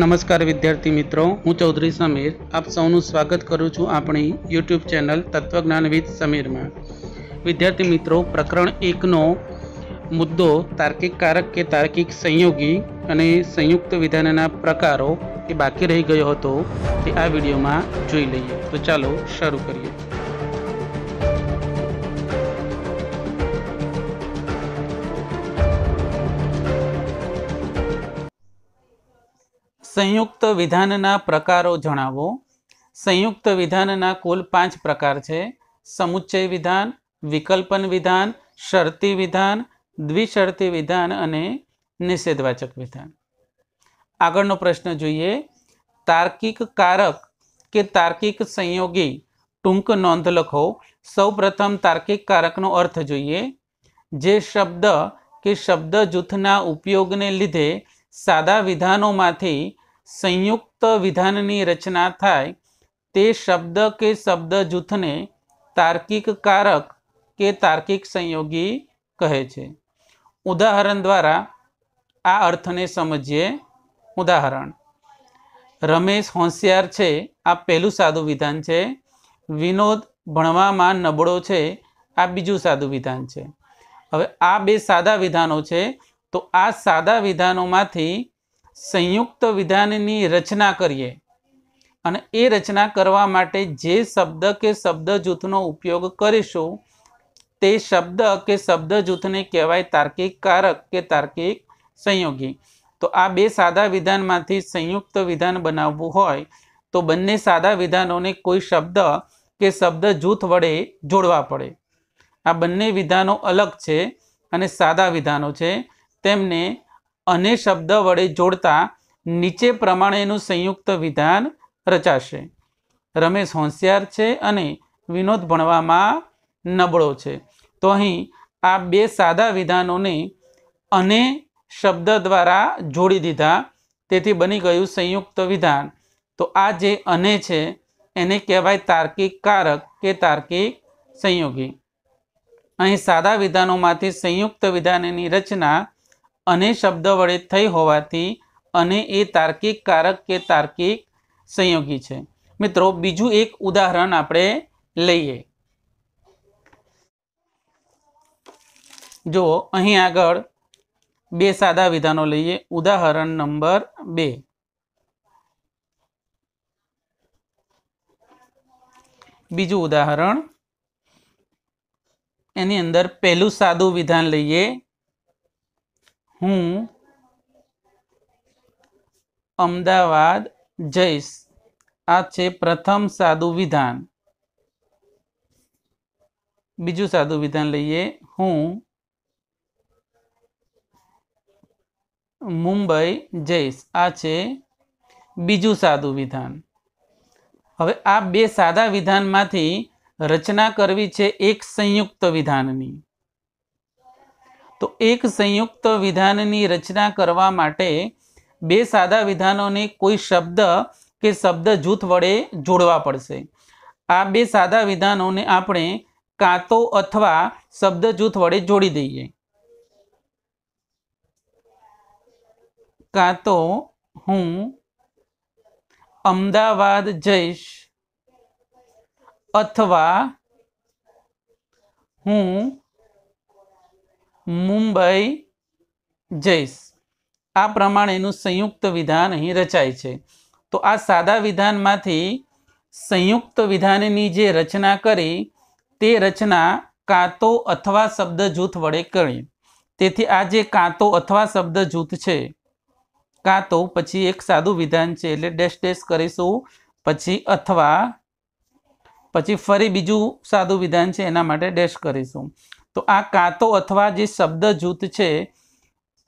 નમસ્કાર વિદ્યાર્થી મિત્રો હું ચૌધરી સમીર આપ સૌનું સ્વાગત કરું છું આપણી યુટ્યુબ ચેનલ તત્વજ્ઞાન વિથ સમીરમાં વિદ્યાર્થી મિત્રો પ્રકરણ એકનો મુદ્દો તાર્કિક કારક કે તાર્કિક સંયોગી અને સંયુક્ત વિધાનના પ્રકારો એ બાકી રહી ગયો હતો તે આ વિડીયોમાં જોઈ લઈએ તો ચાલો શરૂ કરીએ સંયુક્ત વિધાનના પ્રકારો જણાવો સંયુક્ત વિધાનના કુલ પાંચ પ્રકાર છે સમુચ્ચય વિધાન વિકલ્પન વિધાન શરતી વિધાન દ્વિશરતી વિધાન અને નિષેધવાચક વિધાન આગળનો પ્રશ્ન જોઈએ તાર્કિક કારક કે તાર્કિક સંયોગી ટૂંક નોંધ લખો સૌપ્રથમ તાર્કિક કારકનો અર્થ જોઈએ જે શબ્દ કે શબ્દ જૂથના ઉપયોગને લીધે સાદા વિધાનોમાંથી સંયુક્ત વિધાનની રચના થાય તે શબ્દ કે શબ્દ જૂથને તાર્કિક કારક કે તાર્કિક સંયોગી કહે છે ઉદાહરણ દ્વારા આ અર્થને સમજીએ ઉદાહરણ રમેશ હોંશિયાર છે આ પહેલું સાદું વિધાન છે વિનોદ ભણવામાં નબળો છે આ બીજું સાદું વિધાન છે હવે આ બે સાદા વિધાનો છે તો આ સાદા વિધાનોમાંથી સંયુક્ત વિધાનની રચના કરીએ અને એ રચના કરવા માટે જે શબ્દ કે શબ્દ જૂથનો ઉપયોગ કરીશું તે શબ્દ કે શબ્દ જૂથને કહેવાય તાર્કિક કારક કે તાર્કિક સંયોગી તો આ બે સાદા વિધાનમાંથી સંયુક્ત વિધાન બનાવવું હોય તો બંને સાદા વિધાનોને કોઈ શબ્દ કે શબ્દ જૂથ વડે જોડવા પડે આ બંને વિધાનો અલગ છે અને સાદા વિધાનો છે તેમને અને શબ્દ વડે જોડતા નીચે પ્રમાણેનું સંયુક્ત વિધાન રચાશે રમેશ હોશિયાર છે અને વિનોદ ભણવામાં નબળો છે તો અહીં આ બે સાદા વિધાનોને અને શબ્દ દ્વારા જોડી દીધા તેથી બની ગયું સંયુક્ત વિધાન તો આ જે અને છે એને કહેવાય તાર્કિક કારક કે તાર્કિક સંયોગી અહીં સાદા વિધાનોમાંથી સંયુક્ત વિધાનની રચના અને શબ્દ વડે થઈ હોવાથી અને એ તાર્કિક કારક કે તાર્કિક સંયોગી છે મિત્રો બીજું એક ઉદાહરણ આપણે લઈએ જો અહીં આગળ બે સાદા વિધાનો લઈએ ઉદાહરણ નંબર બે બીજું ઉદાહરણ એની અંદર પહેલું સાદું વિધાન લઈએ હું અમદાવાદ જઈશ આ છે પ્રથમ સાદું વિધાન બીજું સાદું વિધાન લઈએ હું મુંબઈ જઈશ આ છે બીજું સાદું વિધાન હવે આ બે સાદા વિધાનમાંથી રચના કરવી છે એક સંયુક્ત વિધાનની તો એક સંયુક્ત વિધાનની રચના કરવા માટે બે સાદા વિધાનોને કોઈ શબ્દ કે શબ્દ જૂથ વડે જોડવા પડશે આ બે સાદા વિધાનોને આપણે કાં તો અથવા શબ્દ જૂથ વડે જોડી દઈએ કાં તો હું અમદાવાદ જઈશ અથવા હું મુંબઈ જઈશ આ પ્રમાણેનું સંયુક્ત વિધાન અહીં રચાય છે તો આ સાદા વિધાનમાંથી સંયુક્ત વિધાનની જે રચના કરી તે રચના કાં તો અથવા શબ્દ જૂથ વડે કરી તેથી આ જે કાં તો અથવા શબ્દ જૂથ છે કાં તો પછી એક સાદું વિધાન છે એટલે ડેશ ડેશ કરીશું પછી અથવા પછી ફરી બીજું સાદું વિધાન છે એના માટે ડેશ કરીશું તો આ કાં અથવા જે શબ્દ જૂથ છે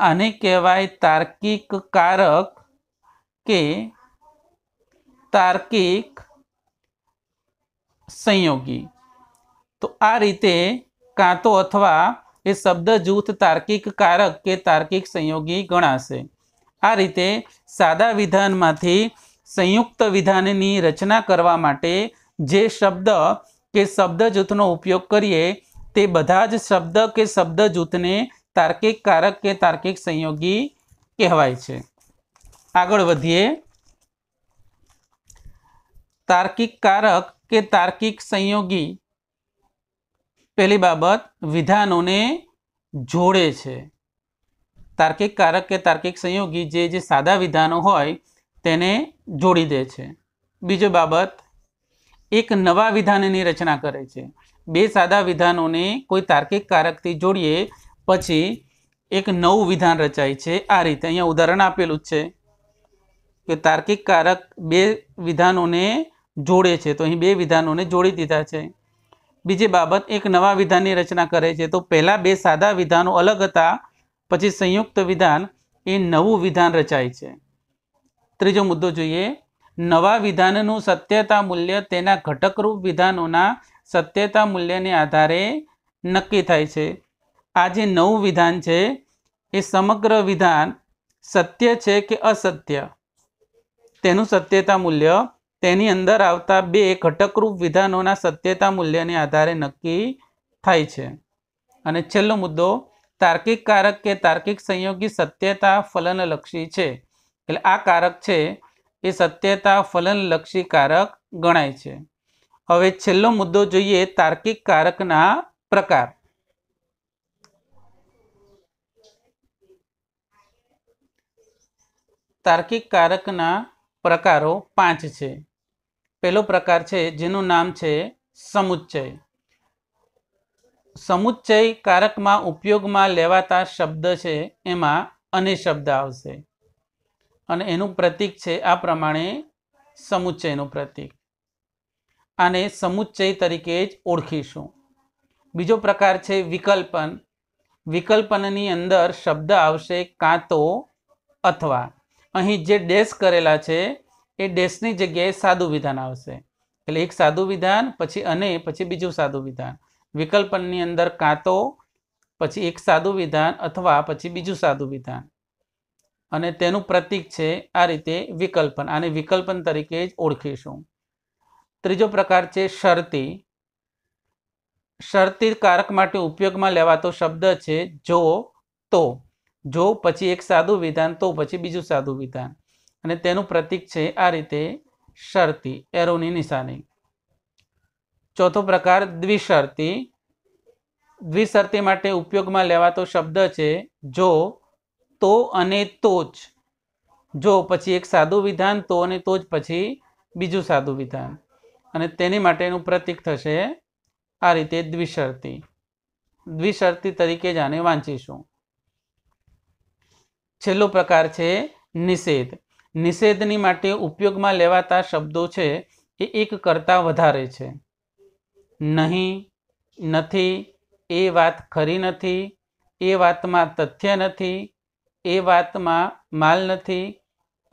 આને કહેવાય તાર્કિક કારક કે તાર્કિક સંયોગી તો આ રીતે કાં તો અથવા એ શબ્દ જૂથ તાર્કિક કારક કે તાર્કિક સંયોગી ગણાશે આ રીતે સાદા વિધાનમાંથી સંયુક્ત વિધાનની રચના કરવા માટે જે શબ્દ કે શબ્દ જૂથનો ઉપયોગ કરીએ તે બધા જ શબ્દ કે શબ્દ જૂથને તાર્કિક કારક કે તાર્કિક સંયોગી કહેવાય છે આગળ વધીએ તાર્કિક કારક કે તાર્કિક સંયોગી પહેલી બાબત વિધાનોને જોડે છે તાર્કિક કારક કે તાર્કિક સંયોગી જે જે સાદા વિધાનો હોય તેને જોડી દે છે બીજો બાબત એક નવા વિધાનની રચના કરે છે બે સાદા વિધાનોને કોઈ તાર્કિક કારકથી જોડીએ પછી એક નવું વિધાન રચાય છે આ રીતે અહીંયા ઉદાહરણ આપેલું છે કે તાર્કિક કારક બે વિધાનોને જોડે છે તો અહીં બે વિધાનોને જોડી દીધા છે બીજી બાબત એક નવા વિધાનની રચના કરે છે તો પહેલાં બે સાદા વિધાનો અલગ હતા પછી સંયુક્ત વિધાન એ નવું વિધાન રચાય છે ત્રીજો મુદ્દો જોઈએ નવા વિધાનનું સત્યતા મૂલ્ય તેના ઘટકરૂપ વિધાનોના સત્યતા મૂલ્યને આધારે નક્કી થાય છે આ જે નવું વિધાન છે એ સમગ્ર વિધાન સત્ય છે કે અસત્ય તેનું સત્યતા મૂલ્ય તેની અંદર આવતા બે ઘટકરૂપ વિધાનોના સત્યતા મૂલ્યને આધારે નક્કી થાય છે અને છેલ્લો મુદ્દો તાર્કિક કારક કે તાર્કિક સંયોગી સત્યતા ફલનલક્ષી છે એટલે આ કારક છે એ સત્યતા ફલનલક્ષી કારક ગણાય છે હવે છેલ્લો મુદ્દો જોઈએ તાર્કિક કારકના પ્રકાર તાર્કિક કારકના પ્રકારો પાંચ છે પહેલો પ્રકાર છે જેનું નામ છે સમુચ્ચય સમુચ્ચય કારકમાં ઉપયોગમાં લેવાતા શબ્દ છે એમાં અને શબ્દ આવશે અને એનું પ્રતીક છે આ પ્રમાણે સમુચ્ચયનું પ્રતીક આને સમુચ્ચય તરીકે જ ઓળખીશું બીજો પ્રકાર છે વિકલ્પન વિકલ્પનની અંદર શબ્દ આવશે કાં તો અથવા અહીં જે ડેશ કરેલા છે એ ડેશની જગ્યાએ સાદું વિધાન આવશે એટલે એક સાદું વિધાન પછી અને પછી બીજું સાદું વિધાન વિકલ્પનની અંદર કાં તો પછી એક સાદું વિધાન અથવા પછી બીજું સાદું વિધાન અને તેનું પ્રતીક છે આ રીતે વિકલ્પન આને વિકલ્પન તરીકે જ ઓળખીશું ત્રીજો પ્રકાર છે શરતી શરતી કારક માટે ઉપયોગમાં લેવાતો શબ્દ છે જો તો જો પછી એક સાદું વિધાન તો પછી બીજું સાદું વિધાન અને તેનું પ્રતિક છે આ રીતે શરતી એરોની નિશાની ચોથો પ્રકાર દ્વિશરતી દ્વિશરતી માટે ઉપયોગમાં લેવાતો શબ્દ છે જો તો અને તો જ જો પછી એક સાદું વિધાન તો અને તો જ પછી બીજું સાદું વિધાન અને તેની માટેનું પ્રતીક થશે આ રીતે દ્વિશર્તી દ્વિશર્તી તરીકે જ આને વાંચીશું છેલ્લો પ્રકાર છે નિષેધ નિષેધની માટે ઉપયોગમાં લેવાતા શબ્દો છે એ એક કરતાં વધારે છે નહીં નથી એ વાત ખરી નથી એ વાતમાં તથ્ય નથી એ વાતમાં માલ નથી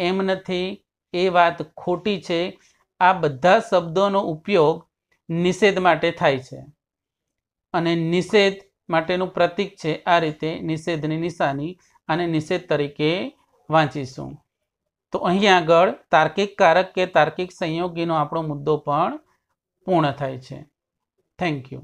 એમ નથી એ વાત ખોટી છે આ બધા શબ્દોનો ઉપયોગ નિષેધ માટે થાય છે અને નિષેધ માટેનું પ્રતિક છે આ રીતે નિષેધની નિશાની અને નિષેધ તરીકે વાંચીશું તો અહીં આગળ તાર્કિક કારક કે તાર્કિક સંયોગીનો આપણો મુદ્દો પણ પૂર્ણ થાય છે થેન્ક યુ